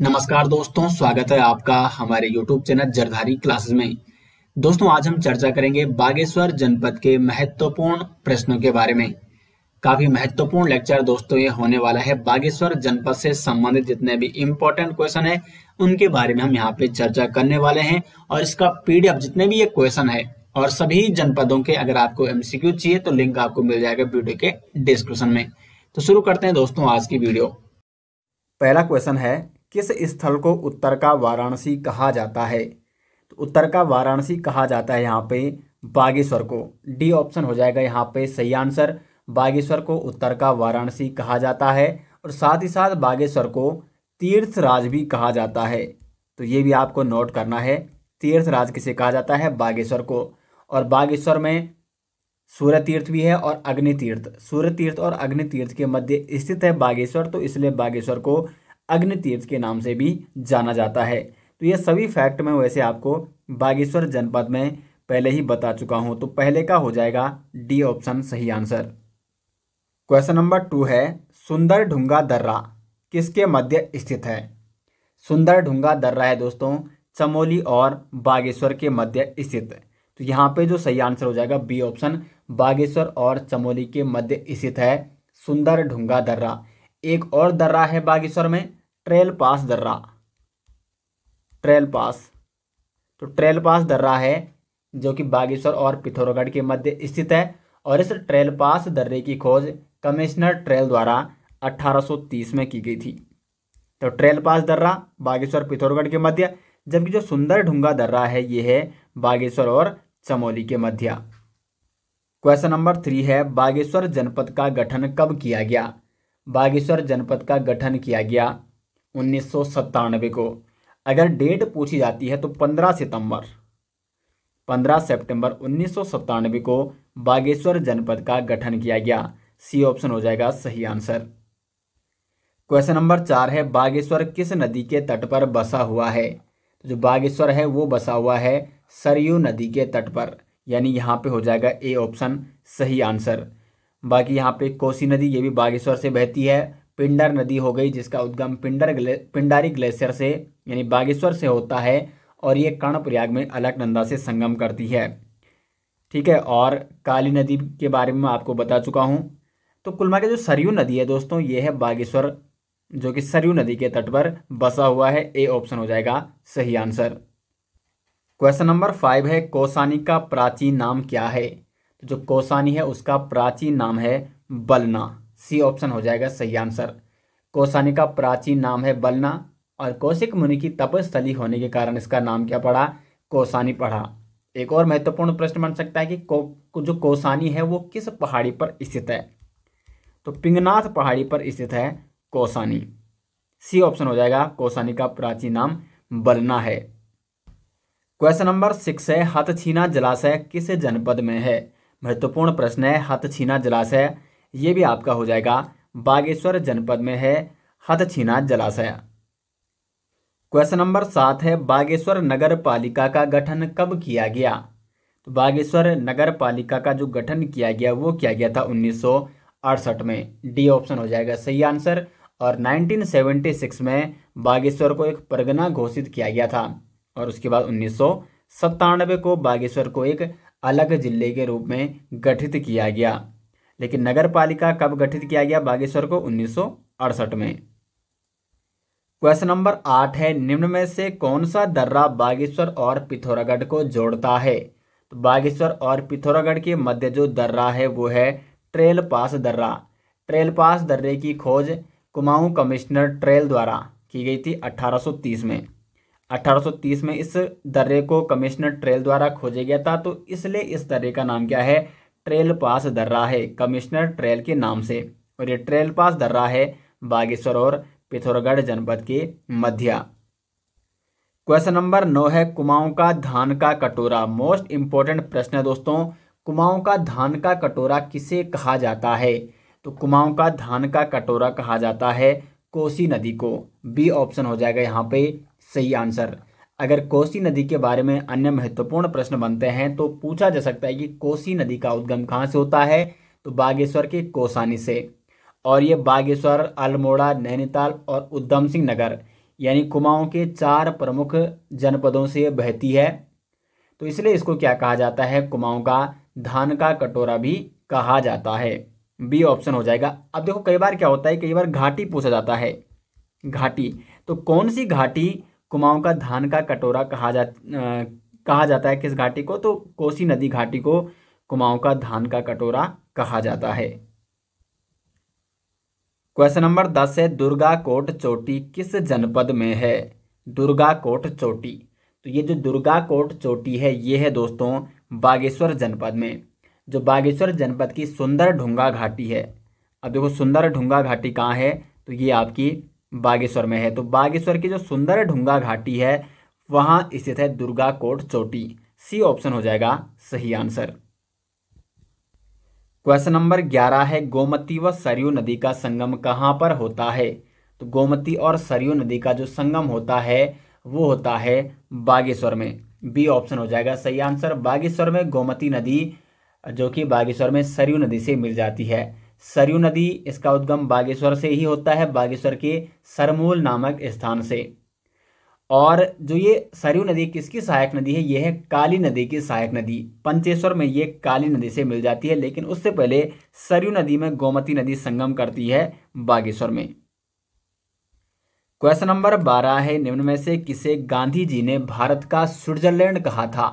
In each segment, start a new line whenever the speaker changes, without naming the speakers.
नमस्कार दोस्तों स्वागत है आपका हमारे YouTube चैनल जरधारी क्लासेस में दोस्तों आज हम चर्चा करेंगे बागेश्वर जनपद के महत्वपूर्ण प्रश्नों के बारे में काफी महत्वपूर्ण लेक्चर दोस्तों ये होने वाला है बागेश्वर जनपद से संबंधित जितने भी इम्पोर्टेंट क्वेश्चन है उनके बारे में हम यहाँ पे चर्चा करने वाले हैं और इसका पीडीएफ जितने भी ये क्वेश्चन है और सभी जनपदों के अगर आपको एमसीक्यू चाहिए तो लिंक आपको मिल जाएगा वीडियो के डिस्क्रिप्शन में तो शुरू करते हैं दोस्तों आज की वीडियो पहला क्वेश्चन है किस स्थल को उत्तर का वाराणसी कहा जाता है तो उत्तर का वाराणसी कहा जाता है यहाँ पे बागेश्वर को डी ऑप्शन हो जाएगा यहाँ पे सही आंसर बागेश्वर को उत्तर का वाराणसी कहा जाता है और साथ ही साथ बागेश्वर को तीर्थराज भी कहा जाता है तो ये भी आपको नोट करना है तीर्थराज किसे कहा जाता है बागेश्वर को और बागेश्वर में सूर्य तीर्थ भी है और अग्नि तीर्थ सूर्य तीर्थ और अग्नि तीर्थ के मध्य स्थित है बागेश्वर तो इसलिए बागेश्वर को अग्नि तीर्थ के नाम से भी जाना जाता है तो ये सभी फैक्ट मैं वैसे आपको बागेश्वर जनपद में पहले ही बता चुका हूँ तो पहले का हो जाएगा डी ऑप्शन सही आंसर क्वेश्चन नंबर टू है सुंदर ढूंगा दर्रा किसके मध्य स्थित है सुंदर ढूंगा दर्रा है दोस्तों चमोली और बागेश्वर के मध्य स्थित तो यहाँ पे जो सही आंसर हो जाएगा बी ऑप्शन बागेश्वर और चमोली के मध्य स्थित है सुंदर ढूंगा दर्रा एक और दर्रा है बागेश्वर में ट्रेल पास दर्रा ट्रेल पास तो ट्रेल पास दर्रा है जो कि बागेश्वर और पिथौरागढ़ के मध्य स्थित है और इस ट्रेल पास दर्रे की खोज कमिश्नर ट्रेल द्वारा 1830 में की गई थी तो ट्रेल पास दर्रा बागेश्वर पिथौरागढ़ के मध्य जबकि जो सुंदर ढूंगा दर्रा है यह है बागेश्वर और चमोली के मध्य क्वेश्चन नंबर थ्री है बागेश्वर जनपद का गठन कब किया गया बागेश्वर जनपद का गठन किया गया उन्नीस को अगर डेट पूछी जाती है तो 15 सितंबर 15 सितंबर उन्नीस को बागेश्वर जनपद का गठन किया गया सी ऑप्शन हो जाएगा सही आंसर क्वेश्चन नंबर चार है बागेश्वर किस नदी के तट पर बसा हुआ है तो जो बागेश्वर है वो बसा हुआ है सरयू नदी के तट पर यानी यहाँ पे हो जाएगा ए ऑप्शन सही आंसर बाकी यहाँ पे कोसी नदी ये भी बागेश्वर से बहती है पिंडर नदी हो गई जिसका उद्गम पिंडर ग्ले पिंडारी ग्लेशियर से यानी बागेश्वर से होता है और ये कर्णप्रयाग में अलकनंदा से संगम करती है ठीक है और काली नदी के बारे में आपको बता चुका हूँ तो कुलमा के जो सरयू नदी है दोस्तों ये है बागेश्वर जो कि सरयू नदी के तट पर बसा हुआ है ए ऑप्शन हो जाएगा सही आंसर क्वेश्चन नंबर फाइव है कोसानी का प्राचीन नाम क्या है तो जो कोसानी है उसका प्राचीन नाम है बलना सी ऑप्शन हो जाएगा सही आंसर कोसानी का प्राचीन नाम है बलना और कौशिक मुनि की तपस्थली होने के कारण इसका नाम क्या पड़ा कोसानी पढ़ा एक और महत्वपूर्ण प्रश्न बन सकता है कि को, जो कोसानी है वो किस पहाड़ी पर स्थित है तो पिंगनाथ पहाड़ी पर स्थित है कोसानी सी ऑप्शन हो जाएगा कोसानी का प्राचीन नाम बलना है क्वेश्चन नंबर सिक्स है हथछीना जलाशय किस जनपद में है महत्वपूर्ण प्रश्न है हथछीना जलाशय ये भी आपका हो जाएगा बागेश्वर जनपद में है हथछीना जलाशय क्वेश्चन नंबर सात है बागेश्वर नगर पालिका का गठन कब किया गया तो बागेश्वर नगर पालिका का जो गठन किया गया वो किया गया था उन्नीस में डी ऑप्शन हो जाएगा सही आंसर और 1976 में बागेश्वर को एक परगना घोषित किया गया था और उसके बाद उन्नीस को बागेश्वर को एक अलग जिले के रूप में गठित किया गया लेकिन नगर पालिका कब गठित किया गया बागेश्वर को उन्नीस में क्वेश्चन नंबर आठ है निम्न में से कौन सा दर्रा बागेश्वर और पिथौरागढ़ को जोड़ता है तो बागेश्वर और पिथौरागढ़ के मध्य जो दर्रा है वो है ट्रेल पास दर्रा ट्रेल पास दर्रे की खोज कुमाऊं कमिश्नर ट्रेल द्वारा की गई थी 1830 में 1830 में इस दर्रे को कमिश्नर ट्रेल द्वारा खोजा गया था तो इसलिए इस दर्रे का नाम क्या है ट्रेल पास दर्रा है कमिश्नर ट्रेल के नाम से और ये ट्रेल पास दर्रा है बागेश्वर और पिथौरागढ़ जनपद के मध्या क्वेश्चन नंबर नौ है कुमाऊं का धान का कटोरा मोस्ट इंपॉर्टेंट प्रश्न है दोस्तों कुमाऊं का धान का कटोरा किसे कहा जाता है तो कुमाऊं का धान का कटोरा कहा जाता है कोसी नदी को बी ऑप्शन हो जाएगा यहाँ पे सही आंसर अगर कोसी नदी के बारे में अन्य महत्वपूर्ण प्रश्न बनते हैं तो पूछा जा सकता है कि कोसी नदी का उद्गम कहाँ से होता है तो बागेश्वर के कोसानी से और ये बागेश्वर अल्मोड़ा नैनीताल और उद्धम सिंह नगर यानी कुमाऊं के चार प्रमुख जनपदों से बहती है तो इसलिए इसको क्या कहा जाता है कुमाऊं का धान का कटोरा भी कहा जाता है बी ऑप्शन हो जाएगा अब देखो कई बार क्या होता है कई बार घाटी पूछा जाता है घाटी तो कौन सी घाटी कुमाऊं का धान का कटोरा कहा जा कहा जाता है किस घाटी को तो कोसी नदी घाटी को कुमाऊं का धान का कटोरा कहा जाता है क्वेश्चन नंबर दस है दुर्गा कोट चोटी किस जनपद में है दुर्गा कोट चोटी तो ये जो दुर्गा कोट चोटी है ये है दोस्तों बागेश्वर जनपद में जो बागेश्वर जनपद की सुंदर ढूंगा घाटी है अब देखो सुंदर ढूंगा घाटी कहाँ है तो ये आपकी बागेश्वर में है तो बागेश्वर की जो सुंदर ढूंगा घाटी है वहां स्थित है दुर्गा कोट चोटी सी ऑप्शन हो जाएगा सही आंसर क्वेश्चन नंबर ग्यारह है गोमती व सरयू नदी का संगम कहां पर होता है तो गोमती और सरयू नदी का जो संगम होता है वो होता है बागेश्वर में बी ऑप्शन हो जाएगा सही आंसर बागेश्वर में गोमती नदी जो कि बागेश्वर में सरयू नदी से मिल जाती है सरयू नदी इसका उद्गम बागेश्वर से ही होता है बागेश्वर के सरमूल नामक स्थान से और जो ये सरयू नदी किसकी सहायक नदी है यह है काली नदी की सहायक नदी पंचेश्वर में ये काली नदी से मिल जाती है लेकिन उससे पहले सरयू नदी में गोमती नदी संगम करती है बागेश्वर में क्वेश्चन नंबर बारह है निम्न में से किसे गांधी जी ने भारत का स्विट्जरलैंड कहा था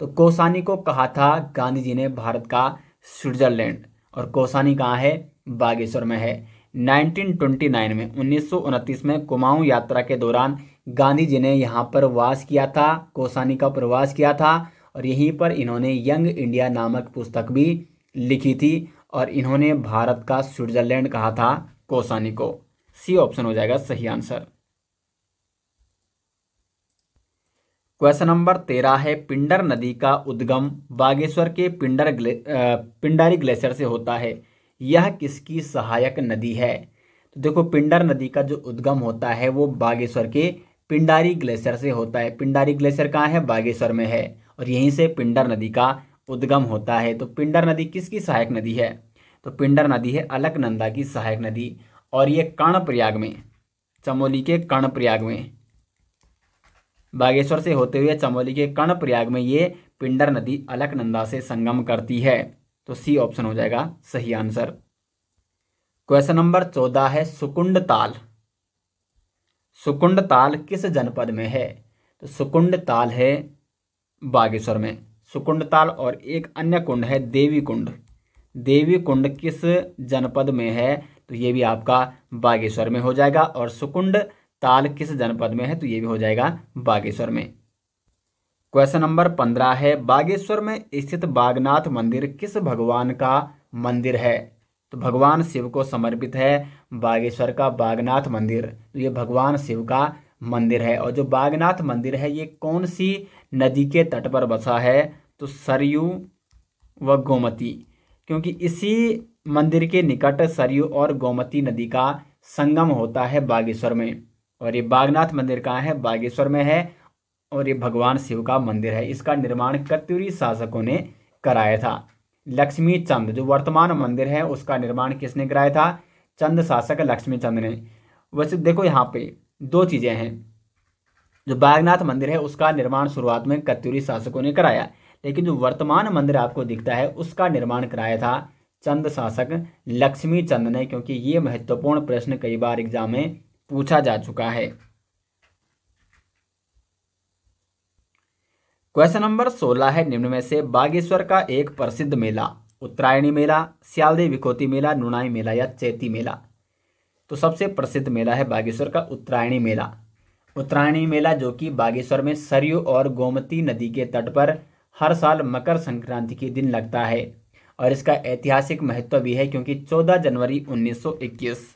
तो कोसानी को कहा था गांधी जी ने भारत का स्विट्जरलैंड और कौसानी कहाँ है बागेश्वर में है 1929 में उन्नीस में कुमाऊं यात्रा के दौरान गांधी जी ने यहाँ पर वास किया था कौसानी का प्रवास किया था और यहीं पर इन्होंने यंग इंडिया नामक पुस्तक भी लिखी थी और इन्होंने भारत का स्विट्जरलैंड कहा था कौसानी को सी ऑप्शन हो जाएगा सही आंसर क्वेश्चन नंबर तेरह है पिंडर नदी का उद्गम बागेश्वर के पिंडर ग्ले पिंडारी ग्लेशियर से होता है यह किसकी सहायक नदी है तो देखो पिंडर नदी का जो उद्गम होता है वो बागेश्वर के पिंडारी ग्लेशियर से होता है पिंडारी ग्लेशियर कहाँ है बागेश्वर में है और यहीं से पिंडर नदी का उद्गम होता है तो पिंडर नदी किसकी सहायक नदी है तो पिंडर नदी है अलकनंदा की सहायक नदी और ये कर्णप्रयाग में चमोली के कर्णप्रयाग में बागेश्वर से होते हुए चमोली के कर्णप्रयाग में ये पिंडर नदी अलकनंदा से संगम करती है तो सी ऑप्शन हो जाएगा सही आंसर क्वेश्चन नंबर चौदह है सुकुंड ताल सुकुंड ताल किस जनपद में है तो सुकुंड ताल है बागेश्वर में सुकुंड ताल और एक अन्य कुंड है देवी कुंड देवी कुंड किस जनपद में है तो ये भी आपका बागेश्वर में हो जाएगा और सुकुंड ताल किस जनपद में है तो ये भी हो जाएगा बागेश्वर में क्वेश्चन नंबर पंद्रह है बागेश्वर में स्थित बागनाथ मंदिर किस भगवान का मंदिर है तो भगवान शिव को समर्पित है बागेश्वर का बागनाथ मंदिर तो ये भगवान शिव का मंदिर है और जो बागनाथ मंदिर है ये कौन सी नदी के तट पर बसा है तो सरयू व गोमती क्योंकि इसी मंदिर के निकट सरयू और गोमती नदी का संगम होता है बागेश्वर में और ये बागनाथ मंदिर कहाँ है बागेश्वर में है और ये भगवान शिव का मंदिर है इसका निर्माण कत्यूरी शासकों ने कराया था लक्ष्मी चंद जो वर्तमान मंदिर है उसका निर्माण किसने कराया था चंद शासक लक्ष्मी चंद ने वैसे देखो यहाँ पे दो चीज़ें हैं जो बागनाथ मंदिर है उसका निर्माण शुरुआत में कत्यूरी शासकों ने कराया लेकिन जो वर्तमान मंदिर आपको दिखता है उसका निर्माण कराया था चंद शासक लक्ष्मी चंद ने क्योंकि ये महत्वपूर्ण प्रश्न कई बार एग्जाम में पूछा जा चुका है क्वेश्चन नंबर सोलह है निम्न में से बागेश्वर का एक प्रसिद्ध मेला उत्तरायणी मेला सियालदेव विकोती मेला नुनाई मेला या चैती मेला तो सबसे प्रसिद्ध मेला है बागेश्वर का उत्तरायणी मेला उत्तरायणी मेला जो कि बागेश्वर में सरयू और गोमती नदी के तट पर हर साल मकर संक्रांति के दिन लगता है और इसका ऐतिहासिक महत्व भी है क्योंकि 14 जनवरी 1921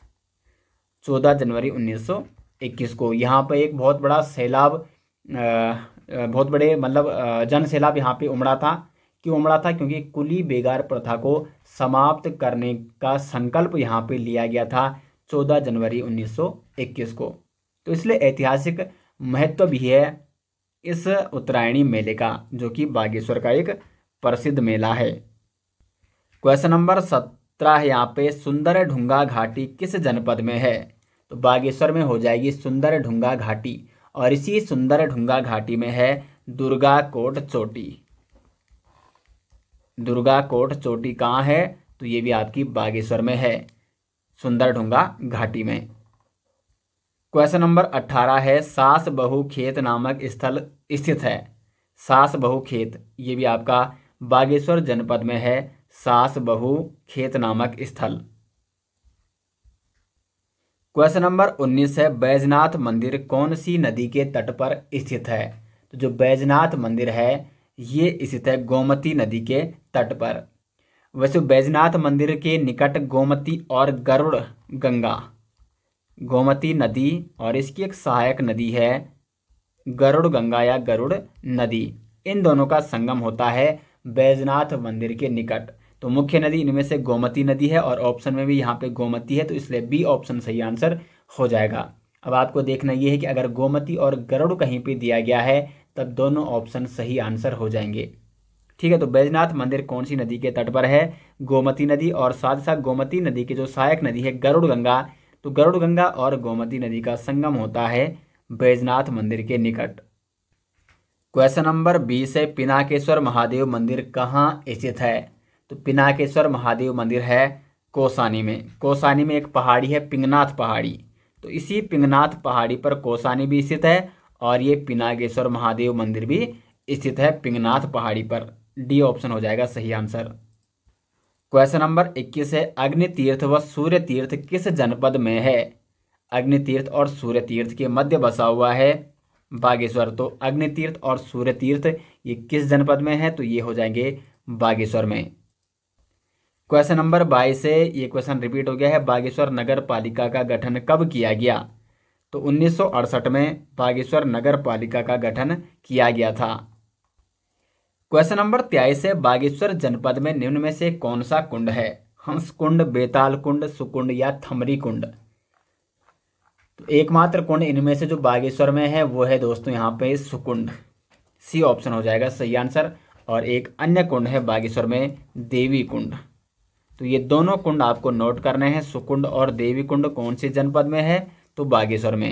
चौदह जनवरी 1921 को यहाँ पर एक बहुत बड़ा सैलाब बहुत बड़े मतलब जन सैलाब यहाँ पे उमड़ा था क्यों उमड़ा था क्योंकि कुली बेगार प्रथा को समाप्त करने का संकल्प यहाँ पे लिया गया था 14 जनवरी 1921 को तो इसलिए ऐतिहासिक महत्व भी है इस उत्तरायणी मेले का जो कि बागेश्वर का एक प्रसिद्ध मेला है क्वेश्चन नंबर सत तरह यहाँ पे सुंदर ढूंगा घाटी किस जनपद में है तो बागेश्वर में हो जाएगी सुंदर ढूंगा घाटी और इसी सुंदर ढूंगा घाटी में है दुर्गा कोट चोटी दुर्गा कोट चोटी कहाँ है तो ये भी आपकी बागेश्वर में है सुंदर ढूंगा घाटी में क्वेश्चन नंबर अट्ठारह है सास बहु खेत नामक स्थल स्थित है सास बहु खेत ये भी आपका बागेश्वर जनपद में है सास बहु खेत नामक स्थल क्वेश्चन नंबर उन्नीस है बैजनाथ मंदिर कौन सी नदी के तट पर स्थित है तो जो बैजनाथ मंदिर है ये स्थित है गोमती नदी के तट पर वैसे बैजनाथ मंदिर के निकट गोमती और गरुड़ गंगा गोमती नदी और इसकी एक सहायक नदी है गरुड़ गंगा या गरुड़ नदी इन दोनों का संगम होता है बैजनाथ मंदिर के निकट तो मुख्य नदी इनमें से गोमती नदी है और ऑप्शन में भी यहाँ पे गोमती है तो इसलिए बी ऑप्शन सही आंसर हो जाएगा अब आपको देखना यह है कि अगर गोमती और गरुड़ कहीं पे दिया गया है तब दोनों ऑप्शन सही आंसर हो जाएंगे ठीक है तो बैजनाथ मंदिर कौन सी नदी के तट पर है गोमती नदी और साथ ही साथ गोमती नदी की जो सहायक नदी है गरुड़ गंगा तो गरुड़ गंगा और गोमती नदी का संगम होता है बैजनाथ मंदिर के निकट क्वेश्चन नंबर बीस है पिनाकेश्वर महादेव मंदिर कहाँ स्थित है तो पिनाकेश्वर महादेव मंदिर है कोसानी में कोसानी में एक पहाड़ी है पिंगनाथ पहाड़ी तो इसी पिंगनाथ पहाड़ी पर कोसानी भी स्थित है और ये पिनाकेश्वर महादेव मंदिर भी स्थित है पिंगनाथ पहाड़ी पर डी ऑप्शन हो जाएगा सही आंसर क्वेश्चन नंबर 21 है अग्नि तीर्थ व सूर्य तीर्थ किस जनपद में है अग्नि तीर्थ और सूर्य तीर्थ के मध्य बसा हुआ है बागेश्वर तो अग्नि तीर्थ और सूर्य तीर्थ ये किस जनपद में है तो ये हो जाएंगे बागेश्वर में क्वेश्चन नंबर बाईस है ये क्वेश्चन रिपीट हो गया है बागेश्वर नगर पालिका का गठन कब किया गया तो 1968 में बागेश्वर नगर पालिका का गठन किया गया था क्वेश्चन नंबर तेईस है बागेश्वर जनपद में निम्न में से कौन सा कुंड है हंस कुंड बेताल कुंड सुकुंड या थमरी कुंड तो एकमात्र कुंड इनमें से जो बागेश्वर में है वो है दोस्तों यहाँ पे सुकुंड सी ऑप्शन हो जाएगा सही आंसर और एक अन्य कुंड है बागेश्वर में देवी कुंड तो ये दोनों कुंड आपको नोट करने हैं सुकुंड और देवी कुंड कौन से जनपद में है तो बागेश्वर में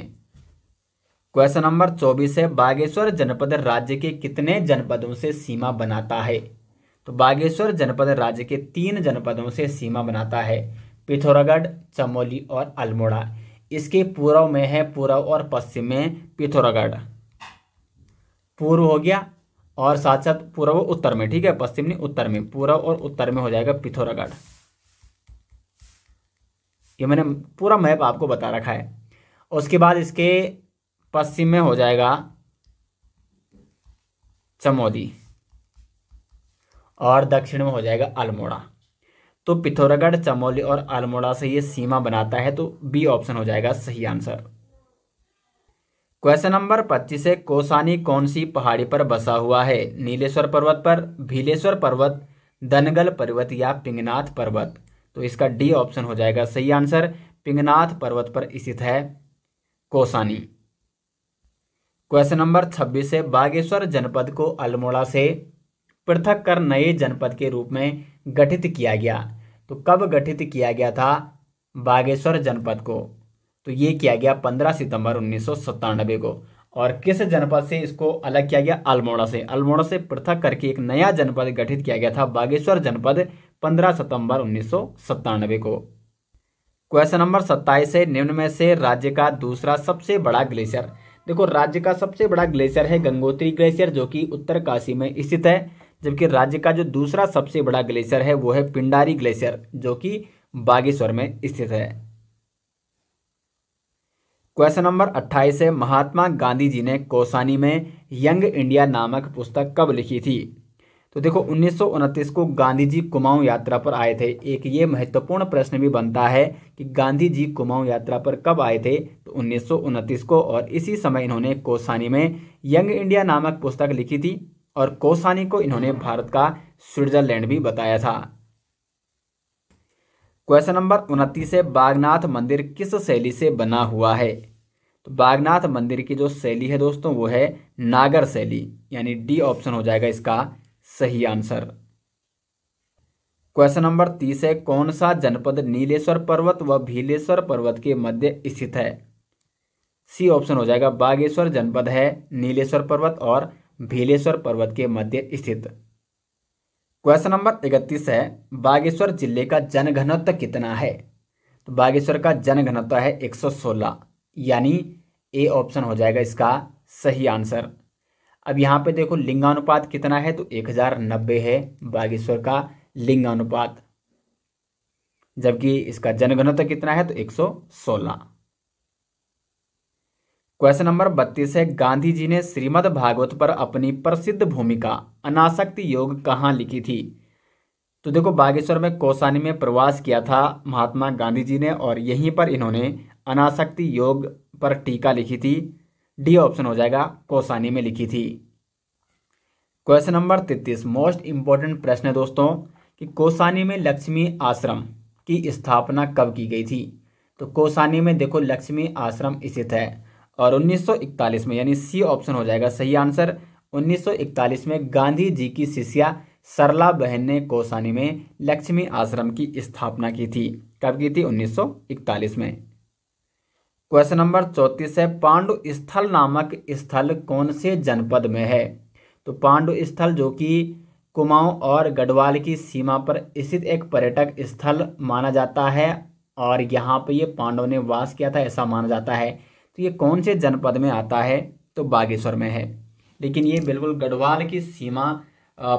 क्वेश्चन नंबर चौबीस है बागेश्वर जनपद राज्य के कितने जनपदों से सीमा बनाता है तो बागेश्वर जनपद राज्य के तीन जनपदों से सीमा बनाता है पिथौरागढ़ चमोली और अल्मोड़ा इसके पूर्व में है पूर्व और पश्चिम में पिथौरागढ़ पूर्व हो गया और साथ साथ पूर्व उत्तर में ठीक है पश्चिम नहीं उत्तर में पूर्व और उत्तर में हो जाएगा पिथौरागढ़ ये मैंने पूरा मैप आपको बता रखा है उसके बाद इसके पश्चिम में हो जाएगा चमोली और दक्षिण में हो जाएगा अल्मोड़ा तो पिथौरागढ़ चमोली और अल्मोड़ा से ये सीमा बनाता है तो बी ऑप्शन हो जाएगा सही आंसर क्वेश्चन नंबर पच्चीस है कोसानी कौन सी पहाड़ी पर बसा हुआ है नीलेश्वर पर्वत पर भीलेश्वर पर्वत दनगल पर्वत या पिंगनाथ पर्वत तो इसका डी ऑप्शन हो जाएगा सही आंसर पिंगनाथ पर्वत पर स्थित है कोसानी क्वेश्चन नंबर छब्बीस है बागेश्वर जनपद को अल्मोड़ा से पृथक कर नए जनपद के रूप में गठित किया गया तो कब गठित किया गया था बागेश्वर जनपद को तो ये किया गया पंद्रह सितंबर उन्नीस को और किस जनपद से इसको अलग किया गया अल्मोड़ा से अल्मोड़ा से पृथक करके एक नया जनपद गठित किया गया था बागेश्वर जनपद 15 सितंबर उन्नीस को क्वेश्चन नंबर सत्ताईस है निम्न में से राज्य का दूसरा सबसे बड़ा ग्लेशियर देखो राज्य का सबसे बड़ा ग्लेशियर है गंगोत्री ग्लेशियर जो कि उत्तरकाशी में स्थित है जबकि राज्य का जो दूसरा सबसे बड़ा ग्लेशियर है वो है पिंडारी ग्लेशियर जो कि बागेश्वर में स्थित है क्वेश्चन नंबर अट्ठाईस है महात्मा गांधी जी ने कोसानी में यंग इंडिया नामक पुस्तक कब लिखी थी तो देखो उन्नीस को गांधी जी कुमाऊं यात्रा पर आए थे एक ये महत्वपूर्ण प्रश्न भी बनता है कि गांधी जी कुमाऊं यात्रा पर कब आए थे तो उन्नीस को और इसी समय इन्होंने कोसानी में यंग इंडिया नामक पुस्तक लिखी थी और कोसानी को इन्होंने भारत का स्विट्जरलैंड भी बताया था क्वेश्चन नंबर उनतीस है बागनाथ मंदिर किस शैली से बना हुआ है तो बागनाथ मंदिर की जो शैली है दोस्तों वो है नागर शैली यानी डी ऑप्शन हो जाएगा इसका सही आंसर क्वेश्चन नंबर तीस है कौन सा जनपद नीलेश्वर पर्वत व भीलेश्वर पर्वत के मध्य स्थित है सी ऑप्शन हो जाएगा बागेश्वर जनपद है नीलेश्वर पर्वत और भीलेश्वर पर्वत के मध्य स्थित क्वेश्चन नंबर इकतीस है बागेश्वर जिले का जनघनत्व कितना है तो बागेश्वर का जनघनत्व है 116 यानी ए ऑप्शन हो जाएगा इसका सही आंसर अब यहाँ पे देखो लिंगानुपात कितना है तो एक हजार नब्बे है बागेश्वर का लिंगानुपात जबकि इसका जनघनत्व कितना है तो एक सौ सोलह क्वेश्चन नंबर बत्तीस है गांधी जी ने श्रीमद् भागवत पर अपनी प्रसिद्ध भूमिका अनासक्ति योग कहाँ लिखी थी तो देखो बागेश्वर में कोसानी में प्रवास किया था महात्मा गांधी जी ने और यहीं पर इन्होंने अनासक्ति योग पर टीका लिखी थी डी ऑप्शन हो जाएगा कोसानी में लिखी थी क्वेश्चन नंबर तैतीस मोस्ट इंपॉर्टेंट प्रश्न है दोस्तों कि कोसानी में लक्ष्मी आश्रम की स्थापना कब की गई थी तो कोसानी में देखो लक्ष्मी आश्रम स्थित है और 1941 में यानी सी ऑप्शन हो जाएगा सही आंसर 1941 में गांधी जी की शिष्या सरला बहन ने कोसानी में लक्ष्मी आश्रम की स्थापना की थी कब की थी 1941 में क्वेश्चन नंबर चौंतीस है पांडु स्थल नामक स्थल कौन से जनपद में है तो पांडु स्थल जो कि कुमाऊं और गढ़वाल की सीमा पर स्थित एक पर्यटक स्थल माना जाता है और यहाँ पर ये पांडव ने वास किया था ऐसा माना जाता है तो ये कौन से जनपद में आता है तो बागेश्वर में है लेकिन ये बिल्कुल गढ़वाल की सीमा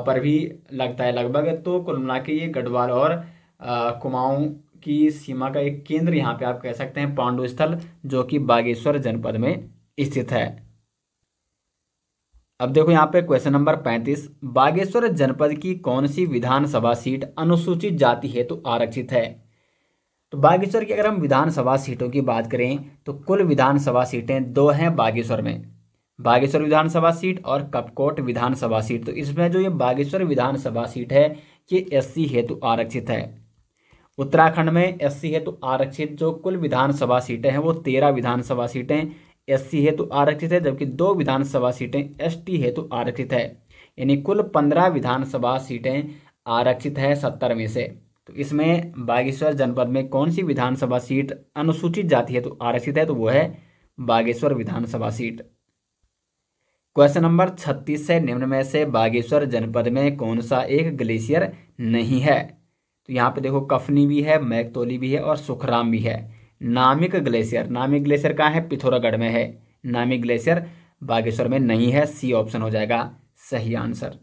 पर भी लगता है लगभग तो कुल मिला के ये गढ़वाल और कुमाऊं की सीमा का एक केंद्र यहाँ पे आप कह सकते हैं पांडु स्थल जो कि बागेश्वर जनपद में स्थित है अब देखो यहाँ पे क्वेश्चन नंबर पैंतीस बागेश्वर जनपद की कौन सी विधानसभा सीट अनुसूचित जाति हेतु तो आरक्षित है तो बागेश्वर की अगर हम विधानसभा सीटों की बात करें तो कुल विधानसभा सीटें दो हैं बागेश्वर में बागेश्वर विधानसभा सीट और कपकोट विधानसभा सीट तो इसमें जो ये बागेश्वर विधानसभा सीट है ये एससी हेतु आरक्षित है उत्तराखंड में एससी है तो आरक्षित जो कुल विधानसभा सीटें हैं वो तेरह विधानसभा सीटें एससी है तो आरक्षित है जबकि दो विधानसभा सीटें एसटी है तो आरक्षित है यानी कुल पंद्रह विधानसभा सीटें आरक्षित है सत्तर में से तो इसमें बागेश्वर जनपद में कौन सी विधानसभा सीट अनुसूचित जाति है तो आरक्षित है तो वो है Bageshwar Vidhan Sabha seat question number छत्तीस से निम्न में से बागेश्वर जनपद में कौन सा एक ग्लेशियर नहीं है तो यहाँ पे देखो कफनी भी है मैकतोली भी है और सुखराम भी है नामिक ग्लेशियर नामिक ग्लेशियर कहाँ है पिथौरागढ़ में है नामिक ग्लेशियर बागेश्वर में नहीं है सी ऑप्शन हो जाएगा सही आंसर